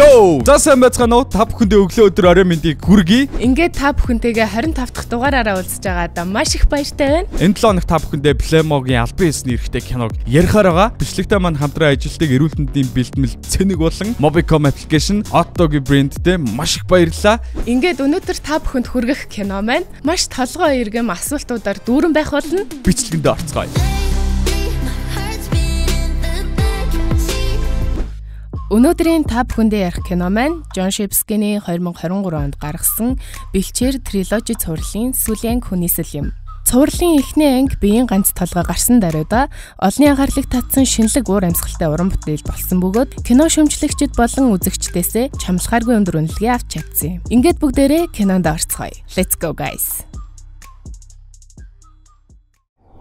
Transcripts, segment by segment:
Йоу! За сайн байцгаана уу? Та бүхэндээ өглөө өдөр орой мэндийг хүргэе. Ингээд та бүхэнтэйгээ 25 дахь дугаараараа уулзж байгаадаа маш их баяртай байна. Энэ 7 хоног та бүхэндээ Playmo-гийн албан ёсны эрхтэй киног ярихаар байгаа. Бичлэгтэй маань хамтран ажилтдаг эрүүл мэндийн бэлтгэл цэник болон Mobicom application Otto-гийн брэндтэй маш их баярлалаа. Ингээд өнөөдөр та бүхэнд хүргэх кино маань маш толгой иргэм асуултуудаар дүүрэн байх болно. Бичлэгэндээ орцгоё. Өнөөдрийн та бүхэндээ ярих кино маань Джон Шипскиний 2023 онд гаргасан Бэлчээр триложи цувралын Сүлийн хүнийсэл юм. Цувралын эхний анги биеийн ганц толгой гарсан даруйда олонний анхаарлыг татсан шинэлэг уур амьсгалтай уран бүтээл болсон бөгөөд кино шүмжлэгчид болон үзэгчдээсээ чамлахааргүй өндөр үнэлгээ авч чадсан юм. Ингээд бүгдээрээ кинонд орцгоё. Let's go guys.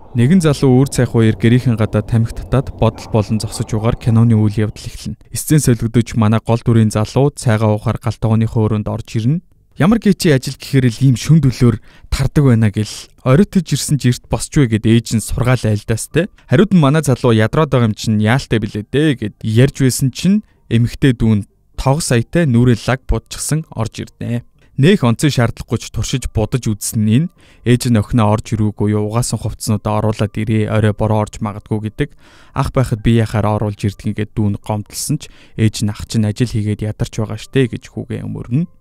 Нэгэн залуу үр цайх хоёр гэрийнхэн гадаа тамхи татаад бодол болон зогсож угаар киноны үйл явдал эхэлнэ. Сцен солигдож манай гол дүрийн залуу цайгаа ухаар галтгооны хөөрөнд орж ирнэ. Ямар гээчи ажил гэхээр л ийм шүн дөлөөр тардаг байна гэл оройтж ирсэн жирт босчгүй гэд ээж нь сургаал айлдаастай. Хариуд нь манай залуу ядраад байгаа юм чинь яалтай билээ дээ гэд ярьж байсан чинь эмэгтэй дүүн тог саятай нүрэл лаг будчихсан орж ирдээ. Нээх онцгой шаардлагагүй ч туршиж будаж үзсэн нь ээж нь охиноо орж ирүүгүй юу угаасан хувцснуудаа оруулаад ирээ орой бороо орж магадгүй гэдэг ах байхад би яхаар оруулж ирдгийгээ дүүн гомдлсон ч ээж нь ах чинь ажил хийгээд ядарч байгаа штэ гэж хүүгээ өмөрнө.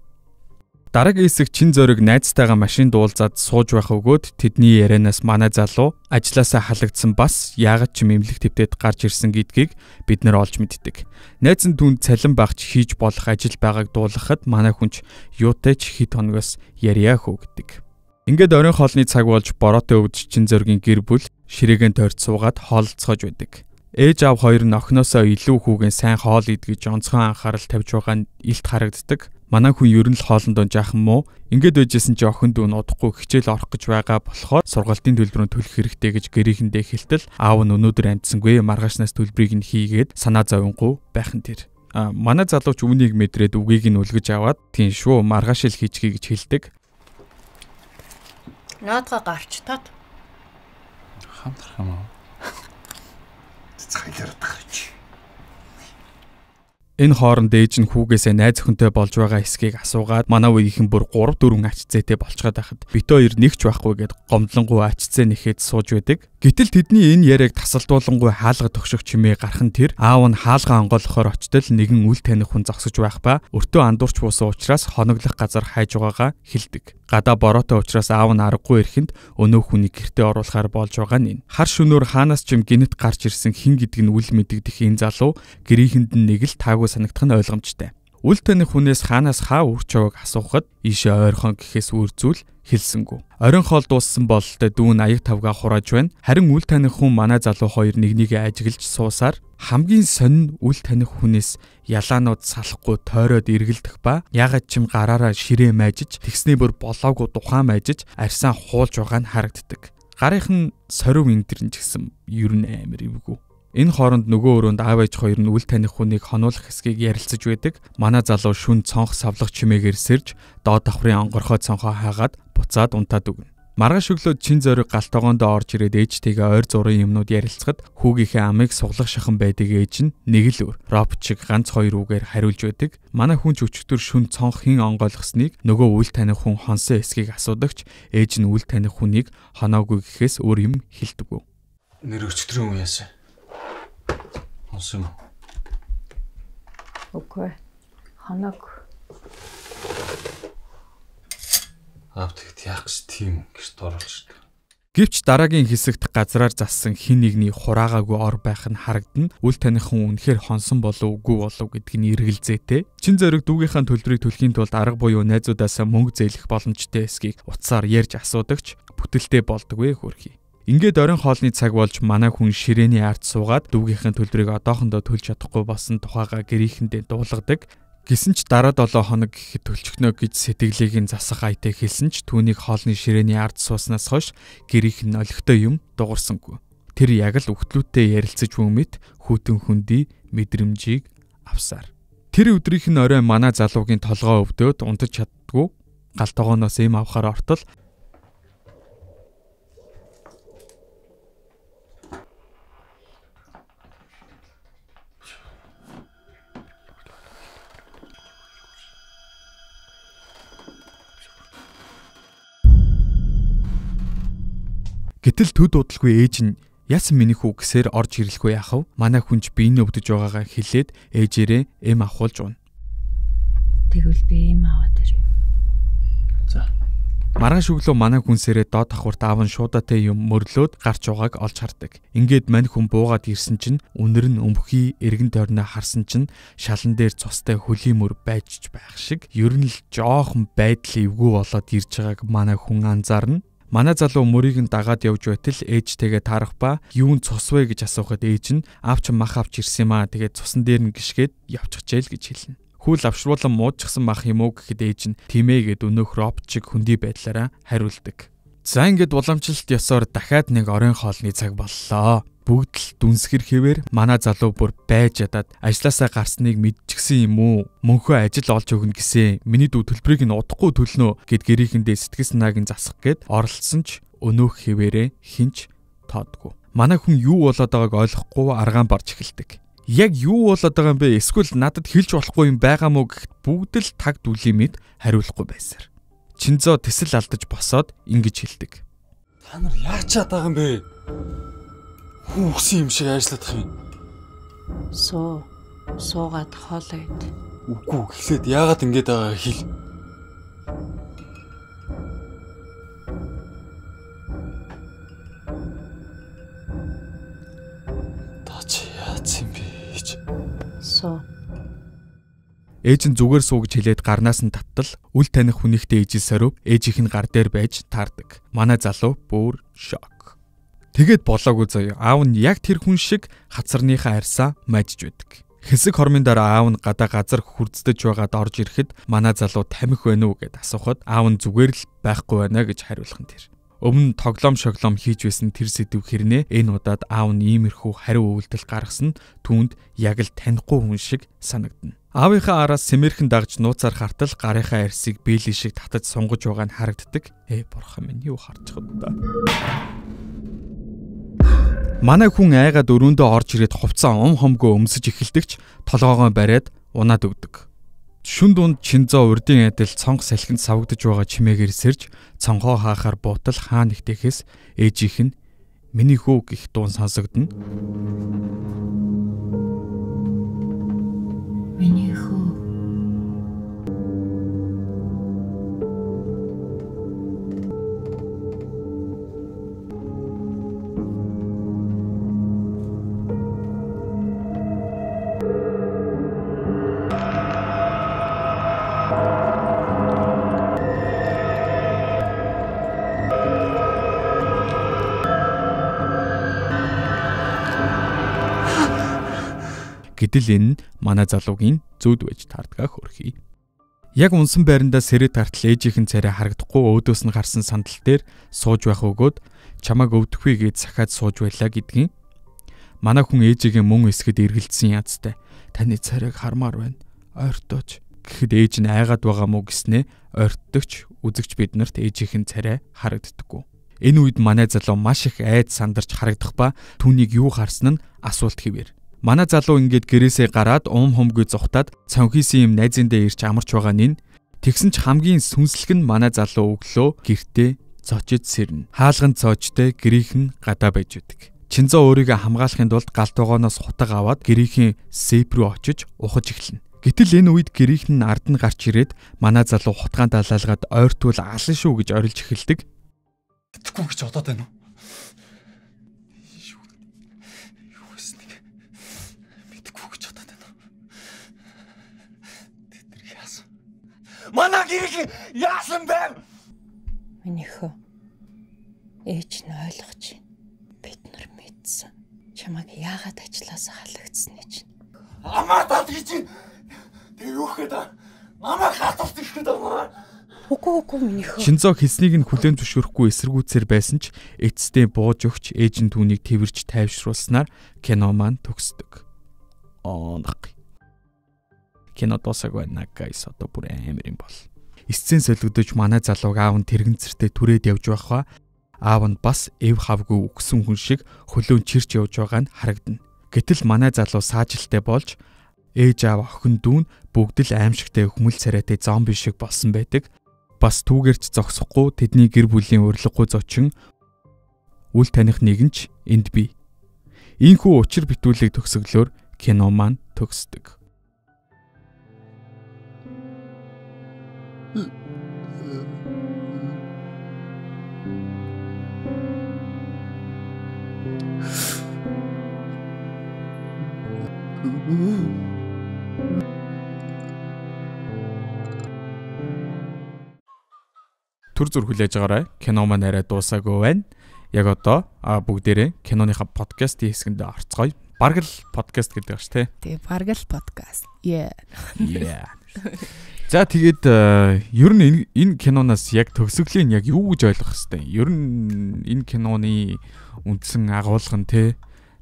Дараагийн хэсэг чин зөрөг найзтайгаа машин дуулзаад сууж байх өгөөд тэдний ярианаас манай залуу ажилласаа халагдсан бас яагаад ч мэмлэг төвтэд гарч ирсэн гэдгийг бид нэр олж мэддэг. Найз нь түнд цалин багч хийж болох ажил байгааг дуулгахад манай хүнч юутай ч хэд хоногоос яриа хөөгдөг. Ингээд оройн хоолны цаг болж бороотой өвдөж чин зөргийн гэр бүл ширээгэн тойрт суугаад хоолцоож байдаг. Ээж аав хоёр нь охиноосоо илүү хүүгийн сайн хоол идгэж онцгой анхаарал тавьж байгаа нь илт харагддаг. Манай хүн ер нь л хоолндоо жаахан муу. Ингээд байжсэн чи охин дүү нь удахгүй хичээл орох гэж байгаа болохоор сургалтын төлбөрөө төлөх хэрэгтэй гэж гэрээхэндээ хэлтэл аав нь өнөөдөр амжсангүй маргаашнаас төлбөрийг нь хийгээд санаа зовингүй байхан тэр. А манай залууч үнийг мэдрээд үгийг нь үлгэж аваад тийм шүү маргааш л хийчихье гэж хэлдэг. Наадга гарч тат. Хамтрах юм аа цайлаад гарч. Энэ хооронд ээж нь хүүгээсээ найз өхөнтэй болж байгаа хэсгийг асуугаад манай үеийнхэн бүр 3 4 ач зээтэй болцоод байхад бит хоёр нэгч байхгүй гэд гомдлонгуй ач зээ нэхэд сууж байдаг. Гэтэл тэдний энэ яриаг тасалдуулангүй хаалга тогших чимээ гархан тэр аав нь хаалга онгойлгохоор очтол нэгэн үл таних хүн зогсож байх ба өртөө андуурч буусан учраас хоноглох газар хайж байгаагаа хэлдэг. Гадаа бороотой учраас аав нь аргагүй ирэхэнд өнөө хүний гэрте оруулахаар болж байгаа нь энэ. Хар шөнөөр хаанаас ч юм гинт гарч ирсэн хэн гэдэг нь үл мэдэгдэх энэ залуу гэрийнхэнд нэг л таагүй санагдах нь ойлгомжтой. Үл таних хүнээс хаанаас хаа үрч байгааг асуухад ийшээ ойрхон гэхээс үр зүйл хэлсэнгүү. Орон хоол дууссан бололтой дүүн аяг тавга хурааж байна. Харин үл таних хүн манай залуу хоёр нэг нэгэ ажиглж суусаар хамгийн сонин үл таних хүнээс ялаанууд салахгүй тойроод эргэлдэх ба ягаад ч юм гараараа ширээ майжж тэгсний бүр болоогүй тухаан майжж арьсан хуулж байгаа нь харагддаг. Гарын сорив энэ төрн ч гэсэн ер нь амар ивгүй. Энэ хооронд нөгөө өрөөнд аав ээж хоёр нь үл таних хүнийг хонуулах хэсгийг ярилцаж байдаг. Манай залуу шүн цонх савлах чимээгээр сэрж доод давхрын онгорхой цонхоо хаагаад буцаад унтаад өгнө. Маргааш өглөө чин зориг галт тогоондоо орж ирээд ээжтэйгээ ойр зургийн юмнууд ярилцахад хүүгийнхээ амийг суглах шахан байдаг ээж нь нэг л өөр. Робот шиг ганц хоёр үгээр хариулж байдаг. Манай хүн ч өчтөр шүн цонх хин онгойлгосныг нөгөө үл таних хүн хонсон эсхийг асуудагч ээж нь үл таних хүнийг хоноогүй гэхээс өөр юм хэлдэггүй. Нэр өчтөрийн хүн яасан? Awesome. Окей. Ханаг. Аав тэгэт яах гэж тийм гэрт оролж штэ. Гэвч дараагийн хэсэгт газраар зассан хин нэгний хураагаагүй ор байх нь харагдана. Үл танихан үнэхээр хонсон болов үгүй болов гэдг нь эргэлзээтэй. Чин зөрөг дүүгийнхаа төлбөрийг төлөхийн тулд арга буюу найзуудаасаа мөнгө зээлэх боломжтой эсгийг утсаар ярьж асуудагч бүтэлтэй болдгоо хөрхий. Ингээд орон хоолны цаг болж манай хүн ширээний ард суугаад дүүгийнхээ төлбөрийг одоохондоо төлж чадахгүй болсон тухайга гэрээхэндээ дуулгадаг. Гэсэн ч дараа 7 хоног гэхэд төлчихнө гэж сэтгэлийг нь засах айтай хэлсэн ч түүнийг хоолны ширээний ард сууснаас хойш гэрийнх нь олигтой юм дуурсангүй. Тэр яг л өгтлүүтээ ярилцаж бүмэд хүүтэн хүндий мэдрэмжийг авсаар. Тэр өдрийнх нь орой манай залуугийн толгоо өвдөөд унтаж чаддгүй галтогооноос эм авахар ортол Гэтэл төд удалгүй ээж нь яасан миний хүү гэсээр орж ирэхгүй яах вэ? Манай хүнж би энэ өвдөж байгаагаа хэлээд ээжээрээ эм ахуулж унаа. Тэгвэл би эм аваад ирээ. За. Маргааш өглөө манай хүнсээрээ доод давхурт аав нь шуудатай юм мөрлөөд гарч байгааг олж хардаг. Ингээд мань хүн буугаад ирсэн чинь үнэр нь өмхий эргэн тойрноо харсан чинь шалан дээр цустай хөлийн мөр байжж байх шиг ер нь л жоохон байдал эвгүй болоод ирж байгааг манай хүн анзаарна. Манай залуу мөрийг нь дагаад явж байтал ээжтэйгээ таарах ба юун цус вэ гэж асуухад ээж нь авч мах авч ирсэн юм аа. Тэгээд цусан дээр нь гიშгээд явчихжээ л гэж хэлнэ. Хүл авшруулан муудчихсан мах юм уу гэхэд ээж нь тимээ гэд өнөөх робчиг хөндөй байдлаараа хариулдаг. За ингээд уламжлалт ёсоор дахиад нэг оройн хоолны цаг боллоо. Бүгд л дүнсгэр хэвээр манай залуу бүр байж ядаад ажилласаа гарсныг мэдчихсэн юм уу? Мөнхөө ажил олж өгнө гэсэн. Миний дүү төлбөрийг нь удахгүй төлнө гэд гэрийнхэндээ сэтгэс нагийн засах гээд оролцсон ч өнөөх хэвээрээ хинч тоодгүй. Манай хүн юу болоод байгааг ойлгохгүй аргаан барж эхэлдэг. Яг юу болоод байгаа юм бэ? Эсвэл надад хэлж болохгүй юм байгаа мó гэхэд бүгд л таг дүлимэд хариулахгүй байсаар. Чинзо тесэл алдаж босоод ингэж хэлдэг. Та нар яачаад байгаа юм бэ? Хүүхсэн юм шиг ажиллах юм. Суу суугаад хоол ид. Үгүй эхлээд яагаад ингэж байгаа хэл. Ээж нь зүгээр суу гэж хэлээд гарнаас нь таттал үл таних хүнийхтэй ижил сорив ээжийнх нь гар дээр байж таардаг. Манай залуу бүр шок. Тэгэд болоогүй заяа. Аав нь яг тэр хүн шиг хацарныхаа арьсаа мажиж байдаг. Хэсэг хормын дараа аав нь гадаа газар хурцдаж байгаад орж ирэхэд манай залуу тамхи байна уу гэд асуухад аав нь зүгээр л байхгүй байна гэж хариулхан тэр өмнө тоглоом шоглоом хийж байсан тэр сэдв хэрнээ энэ удаад аав нь иймэрхүү хариу үйлдэл гаргасан түүнд яг л танихгүй хүн шиг санагдна. Аавынхаа араас сэмэрхэн дагж нууцаар хартал гарынхаа арсыг биелэн шиг татаж сунгаж байгаа нь харагддаг. Ээ бурхан минь юу харж чаддаа. Манай хүн айгаад өрөөндөө орж ирээд хувцас ом хомгөө өмсөж эхэлдэгч толгоогоо бариад унаад өгдөг. Шүн дунд Чинзо урдын адил цонх салхинд савагдж байгаа чимээгээр сэрж цонхоо хаахаар буутал хаа нэгтэхээс ээжийнх нь миний хүү гих дуун сонсогдно. Миний Гэтэл энэ нь манай залуугийн зүуд байж таардгаа хөрхий. Яг унсан байрандаа сэрэт тартал ээжийнхэн царай харагдахгүй өөдөөс нь гарсан сандал дээр сууж байх өгөөд чамаг өвдөхүй гэж сахаад сууж байлаа гэдгийг манай хүн ээжигээ мөн эсгэд эргэлдсэн язтай таны царайг хармаар байна ойртооч гэхэд ээж нь айгаад байгаа мó гиснээ ойртдогч үзэгч бид нарт ээжийнхэн царай харагддаггүй энэ үед манай залуу маш их айд сандарч харагдах ба түүнийг юу харсан нь асуулт хэвээр Манай залуу ингээд гэрээсээ гараад уум хумгүй зүхтаад цанхисэн юм найзэндээ ирч амарч байгаа нь тэгсэн ч хамгийн сүнслэг нь манай залуу өглөө гэртээ цочид сэрнэ. Хаалган цоочтой гэрийнх нь гадаа байж байдаг. Чинзо өөрийгөө хамгаалахын тулд галт тогооноос хутаг аваад гэрийнхээ сейп рүү очиж ухаж эхэлнэ. Гэтэл энэ үед гэрийнх нь ард нь гарч ирээд манай залуу хутгаан далаалгаад ойртуул алан шүү гэж орилж эхэлдэг. Тэтгэхгүй гэж бодоод байна уу? Манай гэрэл яасан бэ? Минийхөө ээж нь ойлгож байна. Бид нар мэдсэн. Чамайг яагаад ажилласаа халагдсны чинь. Амаа тат гэж тэр юухэд намайг хаталт ихэд байна. Үгүй үгүй минийхөө. Шинзо хэлснийг нь хүлэн зөвшөөрөхгүй эсэргүүцээр байсан ч эцсдээ бууж өгч ээж нь түүнийг тэмэрч тайвшруулснаар кино маань төгсдөг. Оонх кино дуусаг байна гайс одоо бүр амар юм бол. Эсцэн солигдож манай залууг аав нь тэрэгэнцэртэй түрээд явж байхаа аав нь бас эв хавгүй өгсөн хүн шиг хөлөөн чирч явж байгаа нь харагдана. Гэтэл манай залуу саажилттай болж ээж аав охин дүүн бүгд л аимшигтай хүмүл царайтай зомби шиг болсон байдаг. Бас түүгэрч зогсохгүй тэдний гэр бүлийн урилгагүй зочин үл таних нэгэн ч энд бий. Ийхүү учир битүүлэг төгсгөлөөр кино маань төгсдөг. Төр зүр хүлээж байгаарай. Кино маань арай дуусаагүй байна. Яг одоо бүгдээрээ киноныхаа подкастын хэсгэндээ орцгоё. Баргал подкаст гэдэг ааш тий. Тэгээ баргал подкаст. Yeah. Yeah. За тэгээд э, ер нь энэ киноноос яг төгсгөлийн яг юу гэж ойлгох хэвтэй. Ер нь энэ киноны үндсэн агуулга нь те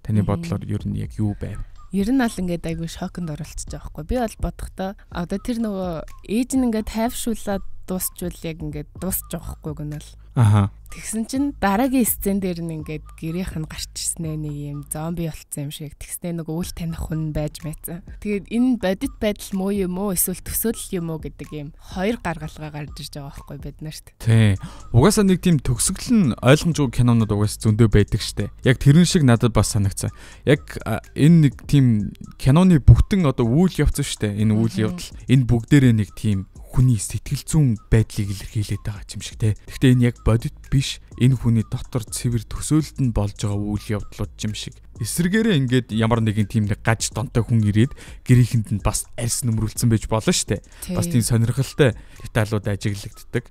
таны бодлоор ер нь яг юу байв? Ер нь ал ингээд айгүй шоконд оролцож байгаа хгүй. Би бол бодохдоо одоо тэр нөгөө ээж нь ингээд тайвшруулад дуусчвал яг ингээд дуусч явахгүй гэнэл. Аха. Тэгсэн чинь дараагийн сцен дээр нь ингээд гэрийнх нь гарч ирснээ нэг юм зомби болцсон юм шиг. Тэгснээ нэг үл таних хүн байж мэдсэн. Тэгээд энэ бодит байдал муу юм уу эсвэл төсөөлөл юм уу гэдэг юм хоёр гаргалгаа гарч ирж байгаа байхгүй бид нарт. Тий. Угаасаа нэг тийм төгсгөл нь ойлгомжгүй кинонууд угаас зөндөө байдаг штэ. Яг тэрэн шиг надад бас санагцсан. Яг энэ нэг тийм киноны бүхтэн одоо үйл явц штэ. Энэ үйл явдал энэ бүгдээрээ нэг тийм хүний сэтгэл зүйн байдлыг илэрхийлээд байгаа юм шиг те. Гэхдээ энэ яг бодит биш. Энэ хүний дотор цэвэр төсөөлөлд нь болж байгаа үйл явдлууд юм шиг. Эсвэргээрээ ингээд ямар нэгэн тийм нэг гаж донтой хүн ирээд гэрээхэнд нь бас арьс нөмрүүлсэн байж болно штэ. Бас тийм сонирхолтой деталлууд ажиглагддаг.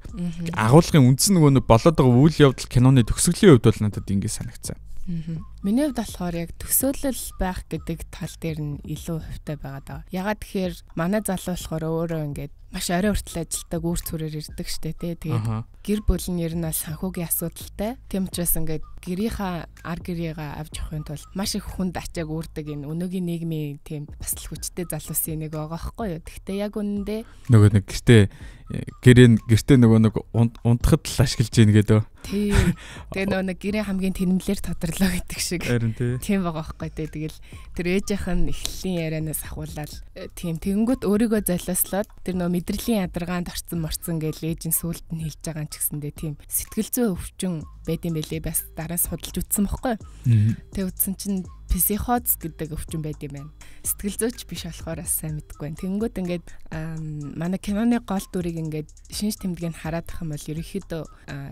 Агуулгын үндсэн нөгөө нэг болоод байгаа үйл явдал киноны төгсгөлийн хувьд бол надад ингээд санагцсан. Аа. Миний хувьд болохоор яг төсөөлөл байх гэдэг тал дээр нь илүү хөвтэй байгаад байгаа. Ягаад тэгэхээр манай залуу болохоор өөрөө ингээд маш орой хүртэл ажилладаг үүр цүрээр ирдэг штэ тий. Тэгээд гэр бүл нь ер нь санхүүгийн асуудалтай. Тийм учраас ингээд гэрийнхаа ар гэрээгээ авч явахын тулд маш их хүнд ачааг үүрдэг энэ өнөөгийн нийгмийн тийм бас л хүчтэй залуусын нэг байгаа байхгүй юу. Тэгтээ яг үнэндээ нөгөө нэг гэртээ гэрээ гэртээ нөгөө нэг унтахад л ашиглаж ийн гэдэг. Тий. Тэгээ нөгөө нэг гэрээ хамгийн тэнэмлэр тодрлоо гэдэг шиг шиг тийм байгаа байхгүй тий тэгэл тэр ээжийнх нь эхлэлийн ярианаас ахуулаад э, тийм тэгэнгүүт өөрийгөө золиослоод тэр нөө мэдрэлийн ядаргаанд орцсон морцсон гэж ээж нь сүулт нь хэлж байгаа юм ч гэсэндээ тийм сэтгэл зүй өвчин байд юм бэлээ бас дараа судалж үтсэн байхгүй. Тэг үтсэн чинь психоз гэдэг өвчин байд юм байна. Сэтгэл зүйч биш болохоор бас сайн мэдэхгүй байна. Тэнгүүд ингээд манай киноны гол дүрийг ингээд шинж тэмдэг нь хараад тах юм бол ерөнхийдөө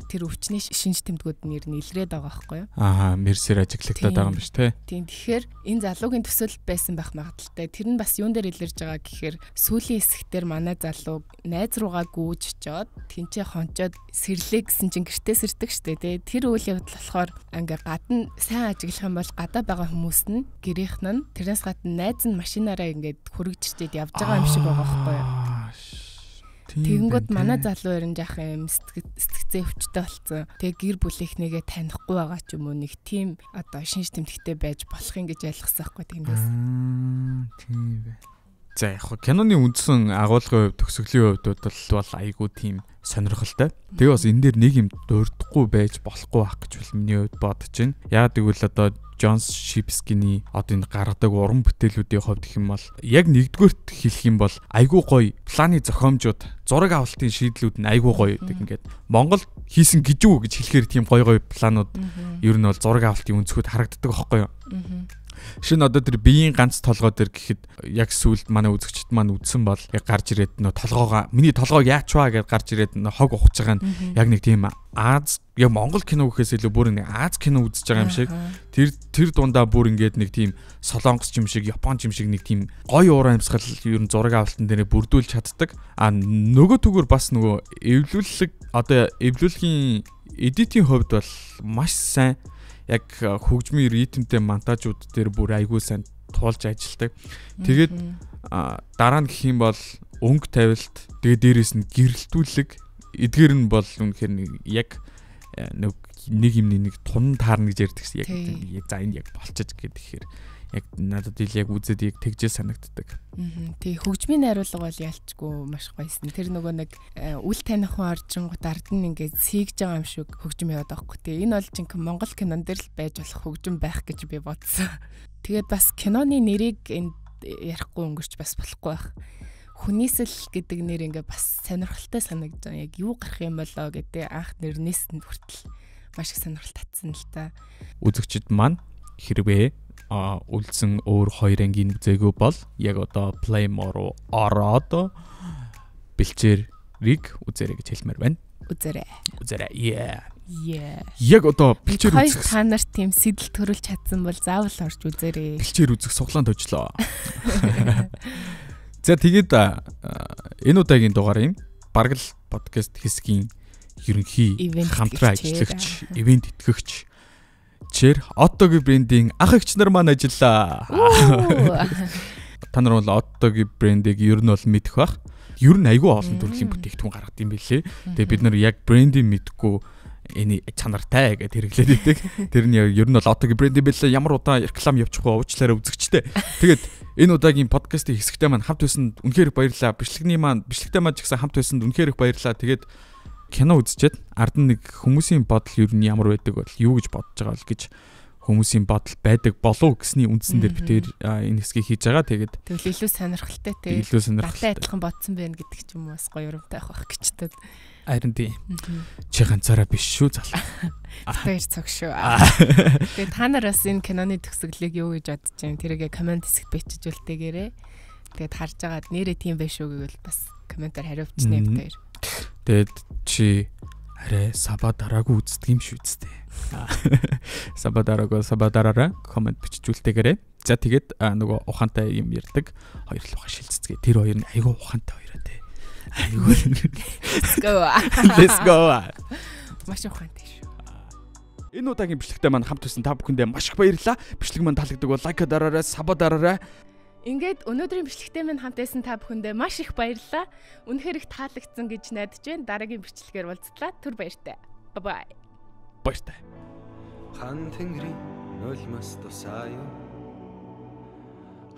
тэр өвчний шинж тэмдгүүд нь ер нь илрээд байгаа байхгүй юу? Аа, мерсэр ажиглагдаад байгаа юм биш те. Тийм. Тэгэхээр энэ залуугийн төсөл байсан байх магадaltaй. Тэр нь бас юун дээр илэрж байгаа гэхээр сүүлийн хэсэгтэр манай залуу найз руугаа гүйж очоод тэнцээ хончоод сэрлээ гэсэн чинь гэртээ сэрдэг штэ те. Тэр үйл явдал болохоор ингээд гадна сайн ажиглах юм бол гадаа байгаа хүмүүс хүмүүс нь гэрийнх нь тэрнээс гадна найз нь машинаараа ингээд хүрэгжчихэд явж байгаа юм шиг байгаа байхгүй юу? Тэгэнгүүт манай залуу ер нь яах юм сэтгцээ өвчтэй болсон. Тэгээ гэр бүлийнхнийгээ танихгүй байгаа ч юм уу нэг тийм одоо шинж тэмдэгтэй байж болох юм гэж ойлгосон байхгүй тэндээс. Тийм бай. За яг хөө киноны үндсэн агуулгын хувь төгсгөлийн хувьд бол айгүй тийм сонирхолтой. Тэгээ бас энэ дээр нэг юм дуурдахгүй байж болохгүй байх гэж бол миний хувьд бодож байна. Яг тэгвэл одоо Джонс Шипскиний одоо энэ гаргадаг уран бүтээлүүдийн хувьд гэх юм бол яг нэгдүгээрт хэлэх юм бол айгүй гоё планы зохиомжууд зураг авалтын шийдлүүд нь айгүй гоё гэдэг ингээд Монгол хийсэн гэж үү гэж хэлэхээр тийм гоё гоё планууд ер нь бол зураг авалтын өнцгүүд харагддаг аахгүй юу. Шин одоо тэр биеийн ганц толгой дээр гэхэд яг сүлд манай үзэгчд маань үдсэн бол яг гарч ирээд нөө толгоогоо миний толгоог яач ваа гэж гарч ирээд нөө хог ухаж байгаа нь яг нэг тийм Аз яг Монгол кино гэхээс илүү бүр нэг Аз кино үзэж байгаа юм шиг тэр тэр дундаа бүр ингээд нэг тийм солонгос юм шиг Япон юм шиг нэг тийм гоё уур амьсгал ер нь зураг авалтан дээр бүрдүүлж чаддаг а нөгөө түгээр бас нөгөө эвлүүлэг одоо эвлүүлгийн эдитийн хувьд бол маш сайн яг хөгжмийн ритмтэй монтажууд дээр бүр айгүй сайн туулж ажилладаг. Тэгээд дараа нь гэх юм бол өнгө тавилт тэгээд дээрэс нь гэрэлтүүлэг эдгээр нь бол үнэхээр яг нэг юм нэг тун таарна гэж ярьдаг шээ яг за энэ яг болчих гэдэг хэрэг яг надад ил яг үзэд яг тэгжээ санагддаг. Аа тий хөгжмийн найруулга бол ялчгүй маш гоёсэн. Тэр нөгөө нэг э, үл танихан оржингууд ард нь ингээд сэгж байгаа юм шиг хөгжим яваад байгаа хөх тий. Энэ бол жинхэнэ Монгол кинон дээр л байж болох хөгжим байх гэж би бодсон. Тэгээд бас киноны нэрийг энд ярихгүй өнгөрч бас болохгүй байх. Хүнийсэл гэдэг нэр ингээ бас сонирхолтой санагдсан. Яг юу гарах юм болоо гэдэг анх нэрнээс нь хүртэл маш их сонирхол татсан л та. Үзэгчд маань хэрвээ үлдсэн өөр хоёр ангийн зээгүү бол яг одоо Playmore руу ороод бэлчээрийг үзээрэй гэж хэлмээр байна. Үзээрэй. Үзээрэй. Yeah. Yeah. Яг одоо бэлчээр үзэх та нарт тийм сэтэл төрүүлж чадсан бол заавал орж үзээрэй. Бэлчээр үзэх суглаанд очлоо. За тэгээд энэ удаагийн дугаарыг Баргал подкаст хэсгийн ерөнхий хамтран ажиллагч, ивент итгэгч хичээр Otto-гийн брендийн ах эгч нар маань ажиллаа. Та нар бол Otto-гийн брендийг ер нь бол мэдэх бах. Ер нь айгүй олон төрлийн бүтээгдэхүүн гаргад юм билэ. Тэгээ бид нар яг брендийг мэдгүй энэ чанартай гэдэг хэрэглээд идэг. Тэр нь ер нь бол Otto-гийн брэнд юм билээ. Ямар удаан реклам явчихгүй уучлаарай үзэгчтэй. Тэгээд энэ удаагийн подкастын хэсэгтээ маань хамт байсанд үнэхээр баярлалаа. Бичлэгний маань бичлэгтэй маань ч гэсэн хамт байсанд үнэхээр их баярлалаа. Тэгээд кино үзчихэд ард нь нэг хүмүүсийн бодол ер нь ямар байдаг бол юу гэж бодож байгаа л гэж хүмүүсийн бодол байдаг болов гэсний үндсэн дээр би тэр энэ хэсгийг хийж байгаа. Тэгээд тэгэл илүү сонирхолтой тэг. Илүү сонирхолтой. Адилхан бодсон байх гэдэг ч юм уу бас гоёромтай байх гэж тод. Харин тийм. Чи ганцаараа биш шүү зал. Хоёр цаг шүү. Тэгээд та нар бас энэ киноны төгсгөлийг юу гэж бодож байна? Тэрийгэ комент хэсэгт бичиж үлдээгээрээ. Тэгээд харж байгаад нэрээ тийм байх шүү гэвэл бас комментаар хариувч нэ бид хоёр. Тэгэд чи арай саба дараагүй үздэг юм шүү дээ. Саба дараагүй саба дараараа комент бичжүүлтээгээрээ. За тэгээд нөгөө ухаантай юм ярьдаг хоёр л ухаан шилцгээ. Тэр хоёр нь айгүй ухаантай хоёроо те. Айгүй. Let's go. Let's go. Маш ухаантай шүү. Энэ удаагийн бичлэгтээ маань хамт байсан та бүхэндээ маш их баярлалаа. Бичлэг маань таалагддаг бол лайк дараарай, саба дараарай. Ингээд өнөөдрийн бичлэгтэй минь хамт байсан та бүхэндээ маш их баярлалаа. Үнэхээр их таалагдсан гэж найдаж байна. Дараагийн бичлэгээр уулзлаа. Түр баяртай. Бабай. Баяртай. Хан Тэнгэрийн нулимас тусаая.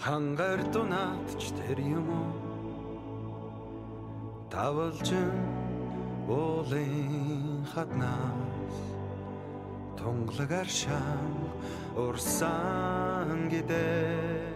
Хангаар дунаадч тэр юм уу? Тавлжин уулын хатнаас тунгалагар шам урсан гэдэг